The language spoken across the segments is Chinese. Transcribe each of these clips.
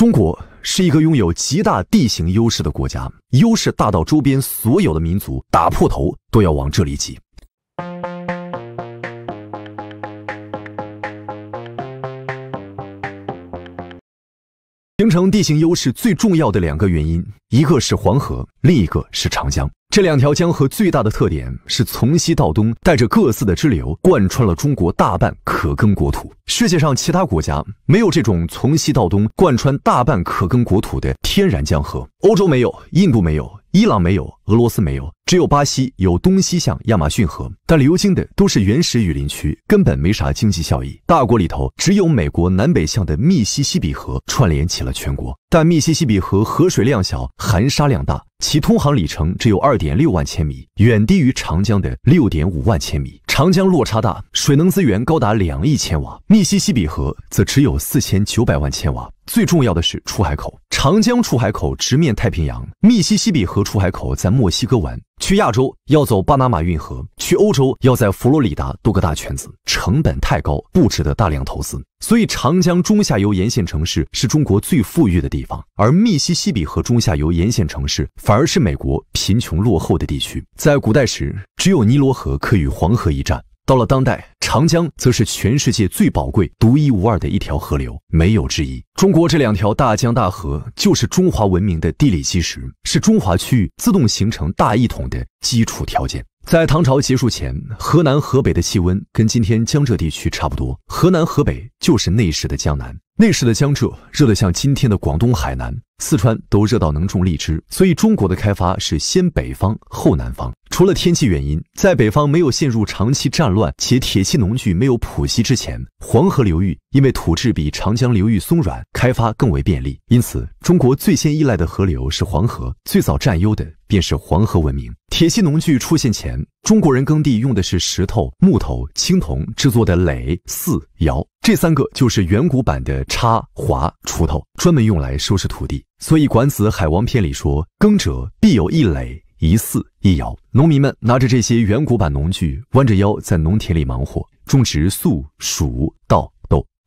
中国是一个拥有极大地形优势的国家，优势大到周边所有的民族打破头都要往这里挤。形成地形优势最重要的两个原因，一个是黄河，另一个是长江。这两条江河最大的特点是从西到东，带着各自的支流，贯穿了中国大半可耕国土。世界上其他国家没有这种从西到东贯穿大半可耕国土的天然江河，欧洲没有，印度没有，伊朗没有，俄罗斯没有。只有巴西有东西向亚马逊河，但流经的都是原始雨林区，根本没啥经济效益。大国里头，只有美国南北向的密西西比河串联起了全国，但密西西比河河水量小，含沙量大，其通航里程只有二点六万千米，远低于长江的六点五万千米。长江落差大，水能资源高达两亿千瓦，密西西比河则只有四千九百万千瓦。最重要的是出海口，长江出海口直面太平洋，密西西比河出海口在墨西哥湾。去亚洲要走巴拿马运河，去欧洲要在佛罗里达兜个大圈子，成本太高，不值得大量投资。所以，长江中下游沿线城市是中国最富裕的地方，而密西西比河中下游沿线城市反而是美国贫穷落后的地区。在古代时，只有尼罗河可与黄河一战。到了当代，长江则是全世界最宝贵、独一无二的一条河流，没有之一。中国这两条大江大河，就是中华文明的地理基石，是中华区域自动形成大一统的基础条件。在唐朝结束前，河南、河北的气温跟今天江浙地区差不多。河南、河北就是那时的江南，那时的江浙热得像今天的广东、海南、四川都热到能种荔枝。所以中国的开发是先北方后南方。除了天气原因，在北方没有陷入长期战乱且铁器农具没有普及之前，黄河流域因为土质比长江流域松软，开发更为便利。因此，中国最先依赖的河流是黄河，最早占优的。便是黄河文明。铁器农具出现前，中国人耕地用的是石头、木头、青铜制作的耒、耜、铫，这三个就是远古版的插、划、锄头，专门用来收拾土地。所以，《管子·海王篇》里说：“耕者必有一耒、一耜、一铫。”农民们拿着这些远古版农具，弯着腰在农田里忙活，种植粟、黍、稻。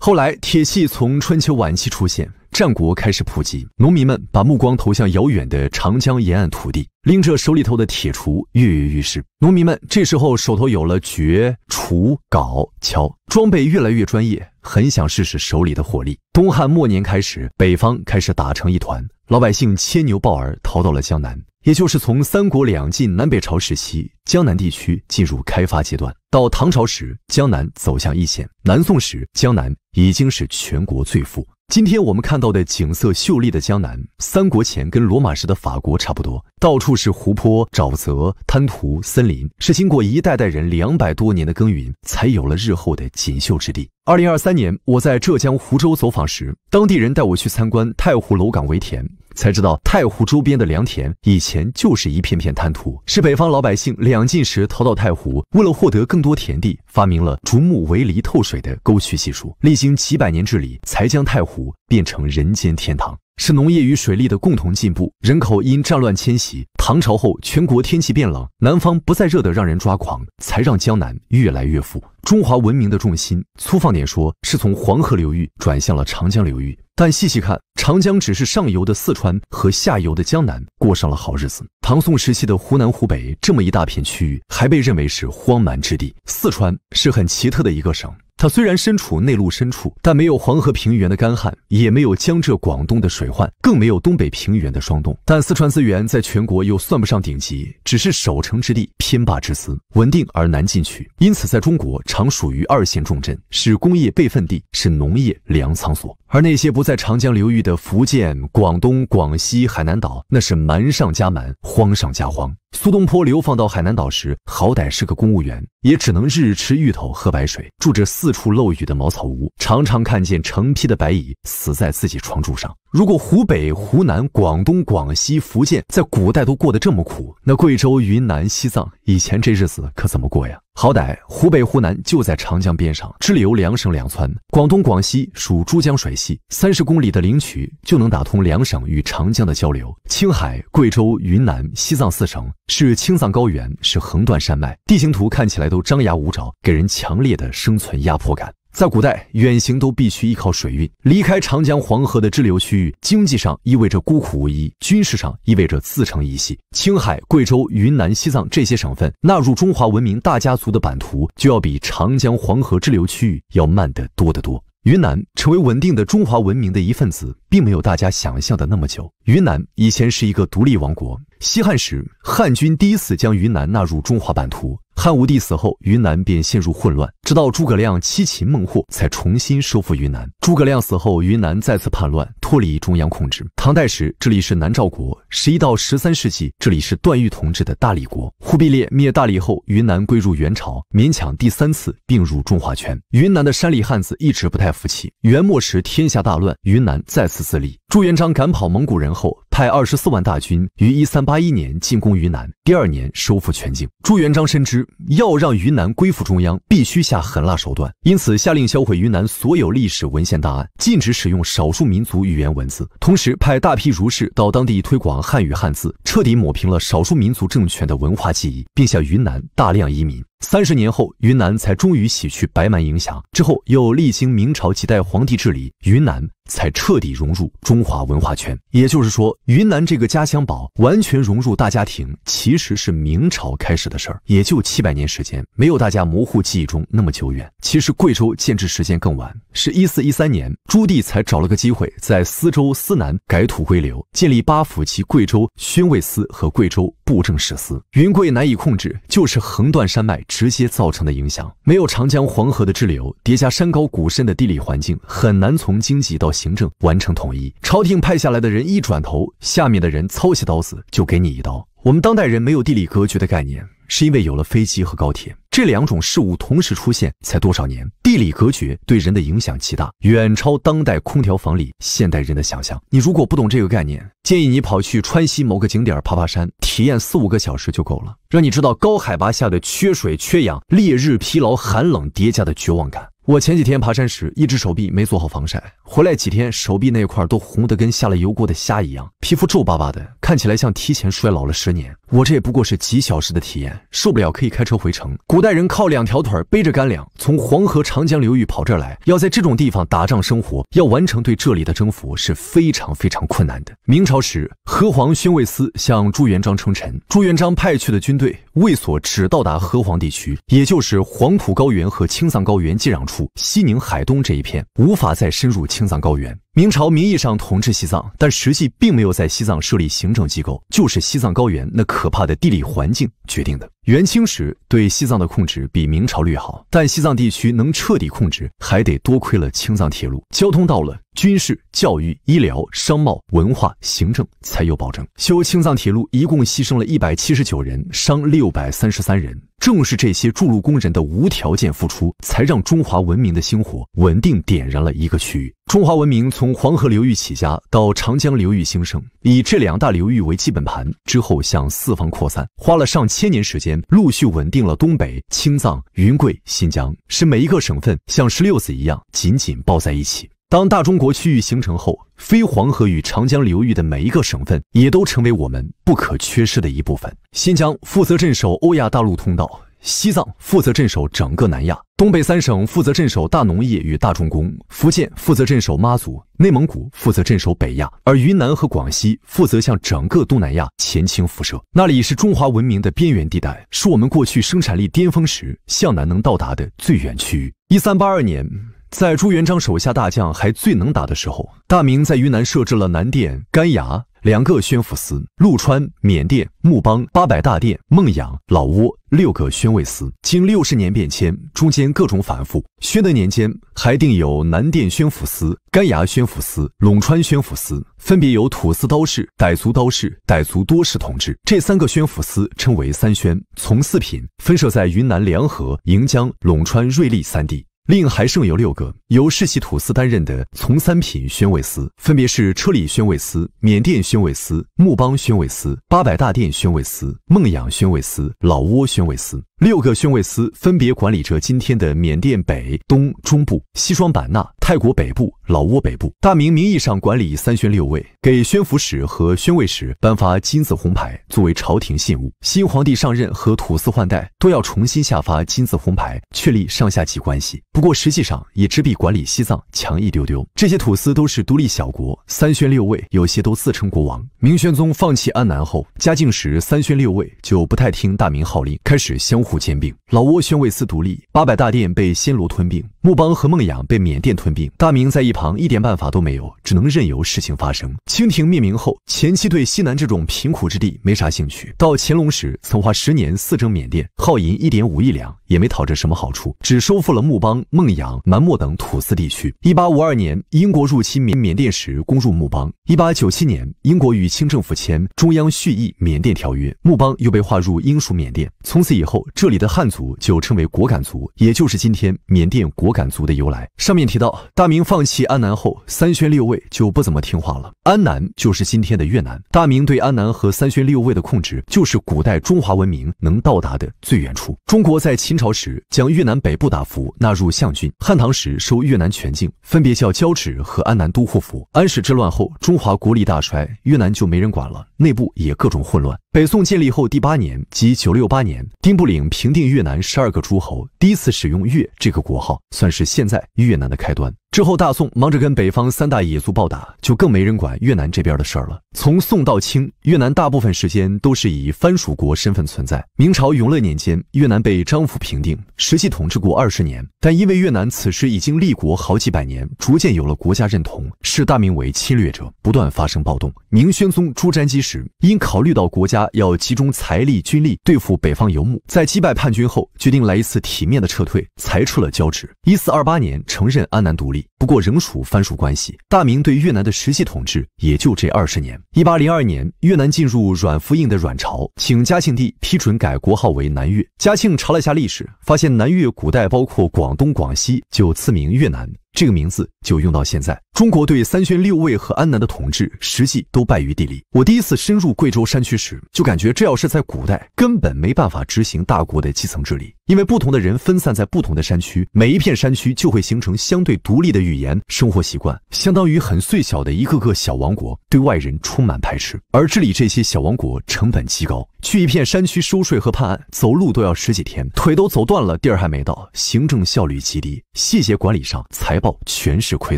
后来，铁器从春秋晚期出现，战国开始普及。农民们把目光投向遥远的长江沿岸土地，拎着手里头的铁锄，跃跃欲试。农民们这时候手头有了掘、锄、镐、锹，装备越来越专业，很想试试手里的火力。东汉末年开始，北方开始打成一团，老百姓牵牛抱儿逃到了江南。也就是从三国两晋南北朝时期，江南地区进入开发阶段；到唐朝时，江南走向一线；南宋时，江南已经是全国最富。今天我们看到的景色秀丽的江南，三国前跟罗马时的法国差不多，到处是湖泊、沼泽、滩涂、森林，是经过一代代人两百多年的耕耘，才有了日后的锦绣之地。二零二三年，我在浙江湖州走访时，当地人带我去参观太湖楼港围田。才知道太湖周边的良田以前就是一片片滩涂，是北方老百姓两晋时逃到太湖，为了获得更多田地，发明了竹木围篱透水的沟渠技术。历经几百年治理，才将太湖变成人间天堂。是农业与水利的共同进步，人口因战乱迁徙，唐朝后全国天气变冷，南方不再热得让人抓狂，才让江南越来越富。中华文明的重心，粗放点说，是从黄河流域转向了长江流域，但细细看。长江只是上游的四川和下游的江南过上了好日子。唐宋时期的湖南湖北这么一大片区域，还被认为是荒蛮之地。四川是很奇特的一个省。它虽然身处内陆深处，但没有黄河平原的干旱，也没有江浙广东的水患，更没有东北平原的霜冻。但四川资源在全国又算不上顶级，只是守城之地、偏霸之资，稳定而难进取。因此，在中国常属于二线重镇，是工业备份地，是农业粮仓所。而那些不在长江流域的福建、广东、广西、海南岛，那是蛮上加蛮，荒上加荒。苏东坡流放到海南岛时，好歹是个公务员，也只能日日吃芋头、喝白水，住着四处漏雨的茅草屋，常常看见成批的白蚁死在自己床柱上。如果湖北、湖南、广东、广西、福建在古代都过得这么苦，那贵州、云南、西藏以前这日子可怎么过呀？好歹湖北、湖南就在长江边上，支流两省两川；广东、广西属珠江水系，三十公里的灵渠就能打通两省与长江的交流。青海、贵州、云南、西藏四省是青藏高原，是横断山脉，地形图看起来都张牙舞爪，给人强烈的生存压迫感。在古代，远行都必须依靠水运，离开长江、黄河的支流区域，经济上意味着孤苦无依，军事上意味着自成一系。青海、贵州、云南、西藏这些省份纳入中华文明大家族的版图，就要比长江、黄河支流区域要慢得多得多。云南成为稳定的中华文明的一份子，并没有大家想象的那么久。云南以前是一个独立王国。西汉时，汉军第一次将云南纳入中华版图。汉武帝死后，云南便陷入混乱，直到诸葛亮七擒孟获才重新收复云南。诸葛亮死后，云南再次叛乱，脱离中央控制。唐代时，这里是南诏国；十一到十三世纪，这里是段誉统治的大理国。忽必烈灭大理后，云南归入元朝，勉强第三次并入中华圈。云南的山里汉子一直不太服气。元末时，天下大乱，云南再次自立。朱元璋赶跑蒙古人后。派二十四万大军于一三八一年进攻云南，第二年收复全境。朱元璋深知要让云南归附中央，必须下狠辣手段，因此下令销毁云南所有历史文献档案，禁止使用少数民族语言文字，同时派大批儒士到当地推广汉语汉字，彻底抹平了少数民族政权的文化记忆，并向云南大量移民。三十年后，云南才终于洗去白蛮影响，之后又历经明朝几代皇帝治理，云南才彻底融入中华文化圈。也就是说，云南这个家乡宝完全融入大家庭，其实是明朝开始的事儿，也就七百年时间，没有大家模糊记忆中那么久远。其实贵州建制时间更晚，是一四一三年，朱棣才找了个机会在思州、思南改土归流，建立八府及贵州宣慰司和贵州。布政使司，云贵难以控制，就是横断山脉直接造成的影响。没有长江、黄河的支流，叠加山高谷深的地理环境，很难从经济到行政完成统一。朝廷派下来的人一转头，下面的人操起刀子就给你一刀。我们当代人没有地理格局的概念，是因为有了飞机和高铁。这两种事物同时出现才多少年？地理隔绝对人的影响极大，远超当代空调房里现代人的想象。你如果不懂这个概念，建议你跑去川西某个景点爬爬山，体验四五个小时就够了，让你知道高海拔下的缺水、缺氧、烈日疲劳、寒冷叠加的绝望感。我前几天爬山时，一只手臂没做好防晒，回来几天，手臂那块都红得跟下了油锅的虾一样，皮肤皱巴巴的，看起来像提前衰老了十年。我这也不过是几小时的体验，受不了可以开车回城。古代人靠两条腿背着干粮，从黄河、长江流域跑这儿来，要在这种地方打仗、生活，要完成对这里的征服是非常非常困难的。明朝时，河皇宣慰司向朱元璋称臣，朱元璋派去的军队。卫所只到达河湟地区，也就是黄土高原和青藏高原接壤处，西宁、海东这一片，无法再深入青藏高原。明朝名义上统治西藏，但实际并没有在西藏设立行政机构，就是西藏高原那可怕的地理环境决定的。元清时对西藏的控制比明朝略好，但西藏地区能彻底控制，还得多亏了青藏铁路。交通到了，军事、教育、医疗、商贸、文化、行政才有保证。修青藏铁路一共牺牲了一百七十九人，伤六百三十三人。正是这些筑路工人的无条件付出，才让中华文明的星火稳定点燃了一个区域。中华文明从黄河流域起家，到长江流域兴盛，以这两大流域为基本盘，之后向四方扩散，花了上千年时间，陆续稳定了东北、青藏、云贵、新疆，使每一个省份像石榴子一样紧紧抱在一起。当大中国区域形成后，非黄河与长江流域的每一个省份也都成为我们不可缺失的一部分。新疆负责镇守欧亚大陆通道，西藏负责镇守整个南亚，东北三省负责镇守大农业与大重工，福建负责镇守妈祖，内蒙古负责镇守北亚，而云南和广西负责向整个东南亚前倾辐射。那里是中华文明的边缘地带，是我们过去生产力巅峰时向南能到达的最远区域。一三八二年。在朱元璋手下大将还最能打的时候，大明在云南设置了南甸、干崖两个宣抚司，陆川、缅甸、木邦、八百大甸、孟养、老挝六个宣慰司。经六十年变迁，中间各种反复。宣德年间还定有南甸宣抚司、干崖宣抚司、陇川宣抚司，分别由土司刀氏、傣族刀氏、傣族多氏统治。这三个宣抚司称为三宣，从四品，分设在云南梁河、盈江、陇川、瑞丽三地。另还剩有六个由世袭土司担任的从三品宣慰司，分别是车里宣慰司、缅甸宣慰司、木邦宣慰司、八百大殿宣慰司、孟养宣慰司、老挝宣慰司。六个宣慰司分别管理着今天的缅甸北、东、中部，西双版纳、泰国北部、老挝北部。大明名义上管理三宣六位，给宣抚使和宣慰使颁发金字红牌作为朝廷信物。新皇帝上任和土司换代都要重新下发金字红牌，确立上下级关系。不过实际上也只比管理西藏强一丢丢。这些土司都是独立小国，三宣六位有些都自称国王。明宣宗放弃安南后，嘉靖时三宣六位就不太听大明号令，开始相互。兼并老挝宣慰司独立，八百大殿被暹罗吞并，木邦和孟养被缅甸吞并。大明在一旁一点办法都没有，只能任由事情发生。清廷灭明后，前期对西南这种贫苦之地没啥兴趣。到乾隆时，曾花十年四征缅甸，耗银一点五亿两，也没讨着什么好处，只收复了木邦、孟养、南莫等土司地区。一八五二年，英国入侵缅缅甸时攻入木邦。一八九七年，英国与清政府签《中央蓄意缅甸条约》，木邦又被划入英属缅甸。从此以后。这里的汉族就称为果敢族，也就是今天缅甸果敢族的由来。上面提到，大明放弃安南后，三宣六卫就不怎么听话了。安南就是今天的越南。大明对安南和三宣六卫的控制，就是古代中华文明能到达的最远处。中国在秦朝时将越南北部打服，纳入象郡；汉唐时收越南全境，分别叫交趾和安南都护府。安史之乱后，中华国力大衰，越南就没人管了，内部也各种混乱。北宋建立后第八年，即九六八年，丁不领。平定越南十二个诸侯，第一次使用“越”这个国号，算是现在越南的开端。之后，大宋忙着跟北方三大野族暴打，就更没人管越南这边的事儿了。从宋到清，越南大部分时间都是以藩属国身份存在。明朝永乐年间，越南被张府平定，实际统治过二十年，但因为越南此时已经立国好几百年，逐渐有了国家认同，视大明为侵略者，不断发生暴动。明宣宗朱瞻基时，因考虑到国家要集中财力军力对付北方游牧，在击败叛军后，决定来一次体面的撤退，裁撤了交职。一四二八年，承认安南独立。不过仍属藩属关系。大明对越南的实际统治也就这二十年。一八零二年，越南进入阮福印的阮朝，请嘉庆帝批准改国号为南越。嘉庆查了下历史，发现南越古代包括广东、广西，就赐名越南。这个名字就用到现在。中国对三宣六卫和安南的统治，实际都败于地理。我第一次深入贵州山区时，就感觉这要是在古代，根本没办法执行大国的基层治理，因为不同的人分散在不同的山区，每一片山区就会形成相对独立的语言、生活习惯，相当于很碎小的一个个小王国，对外人充满排斥。而治理这些小王国，成本极高。去一片山区收税和判案，走路都要十几天，腿都走断了，地儿还没到，行政效率极低，细节管理上才。报全是亏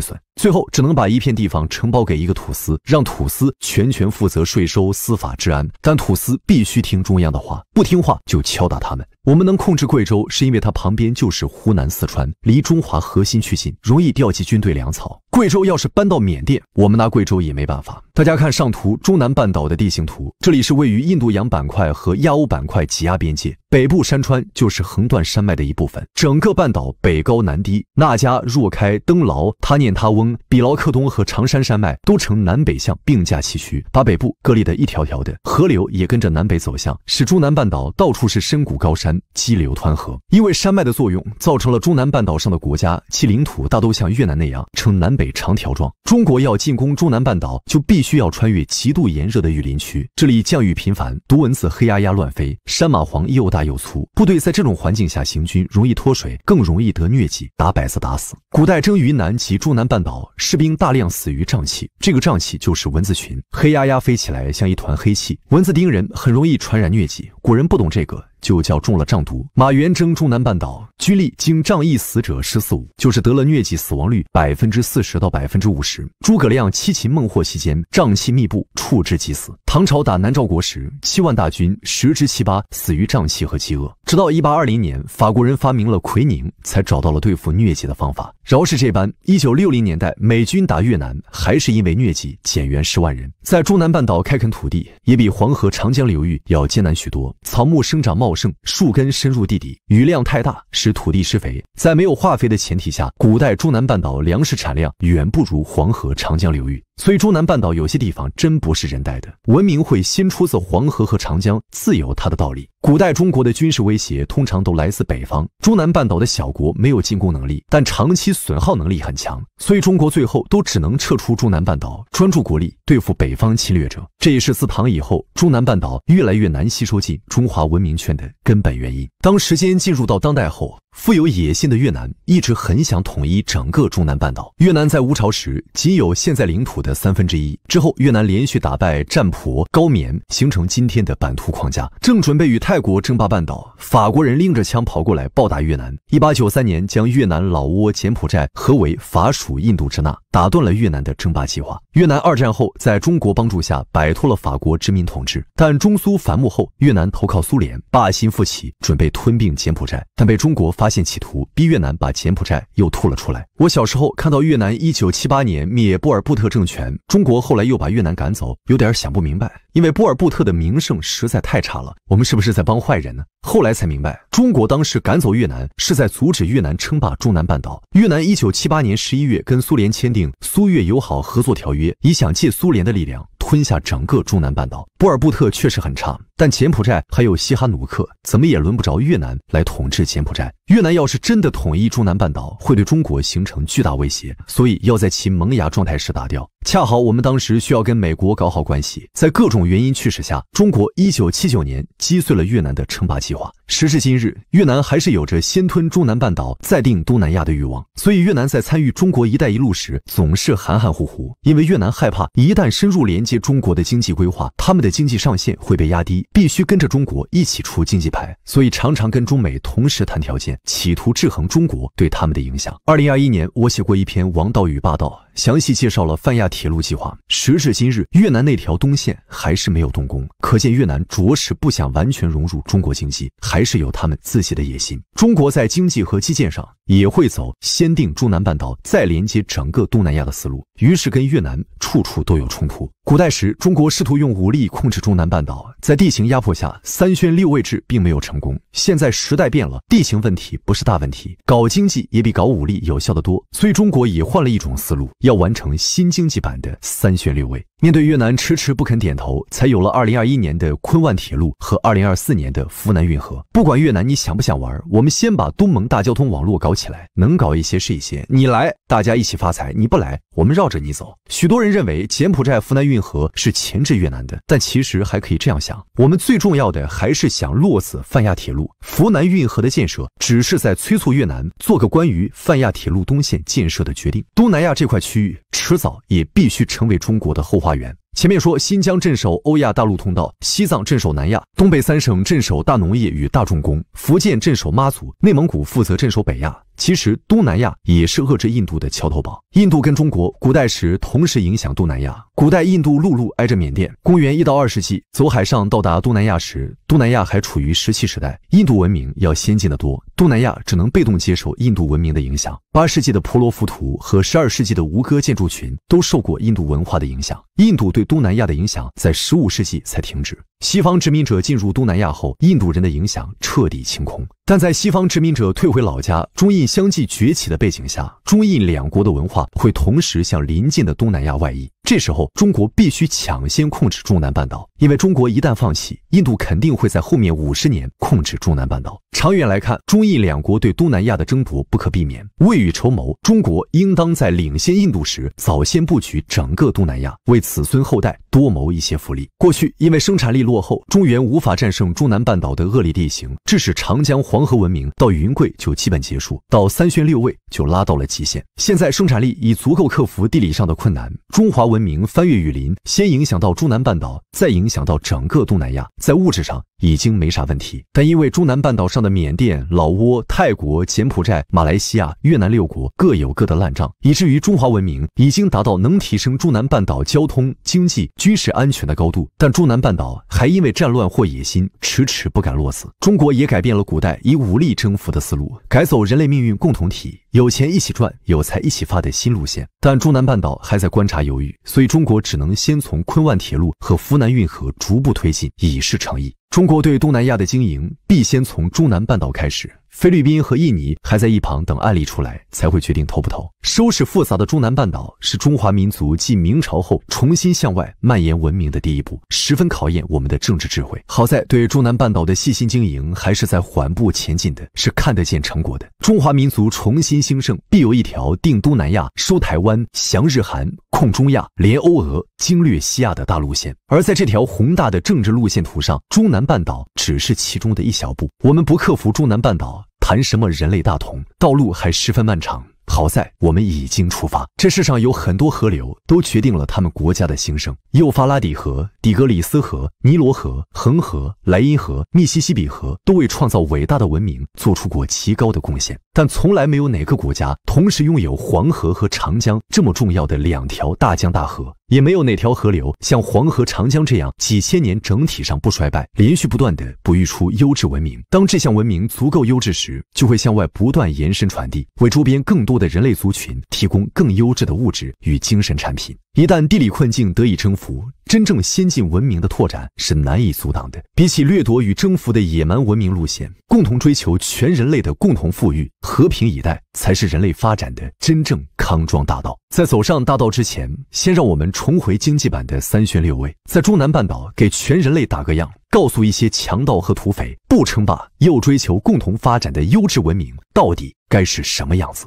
损。最后只能把一片地方承包给一个土司，让土司全权负责税收、司法、治安，但土司必须听中央的话，不听话就敲打他们。我们能控制贵州，是因为它旁边就是湖南、四川，离中华核心区近，容易调集军队粮草。贵州要是搬到缅甸，我们拿贵州也没办法。大家看上图，中南半岛的地形图，这里是位于印度洋板块和亚欧板块挤压边界，北部山川就是横断山脉的一部分，整个半岛北高南低。那家若开登劳，他念他翁。比劳克东和长山山脉都呈南北向，并驾齐驱，把北部割裂的一条条的河流也跟着南北走向，使中南半岛到处是深谷高山、激流湍河。因为山脉的作用，造成了中南半岛上的国家其领土大都像越南那样呈南北长条状。中国要进攻中南半岛，就必须要穿越极度炎热的雨林区，这里降雨频繁，毒蚊子黑压压乱飞，山蚂蟥又大又粗，部队在这种环境下行军，容易脱水，更容易得疟疾，打百子打死。古代征云南及中南半岛。士兵大量死于瘴气，这个瘴气就是蚊子群，黑压压飞起来像一团黑气。蚊子叮人很容易传染疟疾，古人不懂这个。就叫中了瘴毒。马援征中南半岛，居历经瘴疫死者十四五，就是得了疟疾，死亡率百分之四十到百分之五十。诸葛亮七擒孟获期间，瘴气密布，触之即死。唐朝打南诏国时，七万大军十之七八死于瘴气和饥饿。直到一八二零年，法国人发明了奎宁，才找到了对付疟疾的方法。饶是这般，一九六零年代美军打越南，还是因为疟疾减员十万人。在中南半岛开垦土地，也比黄河、长江流域要艰难许多，草木生长茂。树根深入地底，雨量太大使土地施肥。在没有化肥的前提下，古代中南半岛粮食产量远不如黄河、长江流域。所以，中南半岛有些地方真不是人带的，文明会先出自黄河和长江，自有它的道理。古代中国的军事威胁通常都来自北方，中南半岛的小国没有进攻能力，但长期损耗能力很强，所以中国最后都只能撤出中南半岛，专注国力对付北方侵略者。这也是自唐以后，中南半岛越来越难吸收进中华文明圈的根本原因。当时间进入到当代后，富有野心的越南一直很想统一整个中南半岛。越南在乌巢时仅有现在领土的三分之一，之后越南连续打败占婆、高棉，形成今天的版图框架。正准备与泰国争霸半岛，法国人拎着枪跑过来暴打越南。一八九三年将越南、老挝、柬埔寨合为法属印度支那，打断了越南的争霸计划。越南二战后在中国帮助下摆脱了法国殖民统治，但中苏反目后，越南投靠苏联，霸心复起，准备吞并柬埔寨，但被中国发。发现企图逼越南把柬埔寨又吐了出来。我小时候看到越南一九七八年灭波尔布特政权，中国后来又把越南赶走，有点想不明白，因为波尔布特的名声实在太差了。我们是不是在帮坏人呢？后来才明白，中国当时赶走越南是在阻止越南称霸中南半岛。越南一九七八年十一月跟苏联签订苏越友好合作条约，以想借苏联的力量。吞下整个中南半岛，波尔布特确实很差，但柬埔寨还有西哈努克，怎么也轮不着越南来统治柬埔寨。越南要是真的统一中南半岛，会对中国形成巨大威胁，所以要在其萌芽状态时打掉。恰好我们当时需要跟美国搞好关系，在各种原因驱使下，中国一九七九年击碎了越南的称霸计划。时至今日，越南还是有着先吞中南半岛，再定东南亚的欲望，所以越南在参与中国“一带一路”时总是含含糊糊，因为越南害怕一旦深入连接中国的经济规划，他们的经济上限会被压低，必须跟着中国一起出经济牌，所以常常跟中美同时谈条件，企图制衡中国对他们的影响。二零二一年，我写过一篇《王道与霸道》。详细介绍了泛亚铁路计划。时至今日，越南那条东线还是没有动工，可见越南着实不想完全融入中国经济，还是有他们自己的野心。中国在经济和基建上也会走先定中南半岛，再连接整个东南亚的思路，于是跟越南处处都有冲突。古代时，中国试图用武力控制中南半岛，在地形压迫下，三宣六慰制并没有成功。现在时代变了，地形问题不是大问题，搞经济也比搞武力有效的多，所以中国也换了一种思路。要完成新经济版的三旋六位。面对越南迟迟不肯点头，才有了2021年的昆万铁路和2024年的福南运河。不管越南你想不想玩，我们先把东盟大交通网络搞起来，能搞一些是一些。你来，大家一起发财；你不来，我们绕着你走。许多人认为柬埔寨福南运河是前置越南的，但其实还可以这样想：我们最重要的还是想落子泛亚铁路。福南运河的建设只是在催促越南做个关于泛亚铁路东线建设的决定。东南亚这块区域迟早也必须成为中国的后。花园前面说，新疆镇守欧亚大陆通道，西藏镇守南亚，东北三省镇守大农业与大重工，福建镇守妈祖，内蒙古负责镇守北亚。其实东南亚也是遏制印度的桥头堡。印度跟中国古代时同时影响东南亚。古代印度陆路挨着缅甸，公元一到二世纪走海上到达东南亚时，东南亚还处于石器时代，印度文明要先进的多，东南亚只能被动接受印度文明的影响。八世纪的婆罗浮屠和十二世纪的吴哥建筑群都受过印度文化的影响。印度对东南亚的影响在十五世纪才停止。西方殖民者进入东南亚后，印度人的影响彻底清空。但在西方殖民者退回老家、中印相继崛起的背景下，中印两国的文化会同时向邻近的东南亚外溢。这时候，中国必须抢先控制中南半岛，因为中国一旦放弃，印度肯定会在后面五十年控制中南半岛。长远来看，中印两国对东南亚的争夺不可避免。未雨绸缪，中国应当在领先印度时早先布局整个东南亚，为子孙后代多谋一些福利。过去因为生产力落后，中原无法战胜中南半岛的恶劣地形，致使长江黄河文明到云贵就基本结束，到三宣六卫就拉到了极限。现在生产力已足够克服地理上的困难，中华文。文明翻越雨林，先影响到中南半岛，再影响到整个东南亚。在物质上。已经没啥问题，但因为中南半岛上的缅甸、老挝、泰国、柬埔寨、马来西亚、越南六国各有各的烂账，以至于中华文明已经达到能提升中南半岛交通、经济、军事安全的高度。但中南半岛还因为战乱或野心迟迟不敢落子。中国也改变了古代以武力征服的思路，改走人类命运共同体，有钱一起赚，有财一起发的新路线。但中南半岛还在观察犹豫，所以中国只能先从昆万铁路和福南运河逐步推进，以示诚意。中国对东南亚的经营，必先从中南半岛开始。菲律宾和印尼还在一旁等案例出来，才会决定投不投。收拾复杂的中南半岛是中华民族继明朝后重新向外蔓延文明的第一步，十分考验我们的政治智慧。好在对中南半岛的细心经营还是在缓步前进的，是看得见成果的。中华民族重新兴盛，必有一条定东南亚、收台湾、降日韩、控中亚、联欧俄、经略西亚的大路线。而在这条宏大的政治路线图上，中南半岛只是其中的一小步。我们不克服中南半岛。谈什么人类大同？道路还十分漫长。好在我们已经出发。这世上有很多河流都决定了他们国家的兴盛，幼发拉底河、底格里斯河、尼罗河、恒河、莱茵河、密西西比河都为创造伟大的文明做出过极高的贡献。但从来没有哪个国家同时拥有黄河和长江这么重要的两条大江大河。也没有哪条河流像黄河、长江这样几千年整体上不衰败，连续不断的哺育出优质文明。当这项文明足够优质时，就会向外不断延伸传递，为周边更多的人类族群提供更优质的物质与精神产品。一旦地理困境得以征服，真正先进文明的拓展是难以阻挡的。比起掠夺与征服的野蛮文明路线，共同追求全人类的共同富裕、和平以待，才是人类发展的真正康庄大道。在走上大道之前，先让我们重回经济版的三宣六位，在中南半岛给全人类打个样，告诉一些强盗和土匪，不称霸又追求共同发展的优质文明，到底该是什么样子。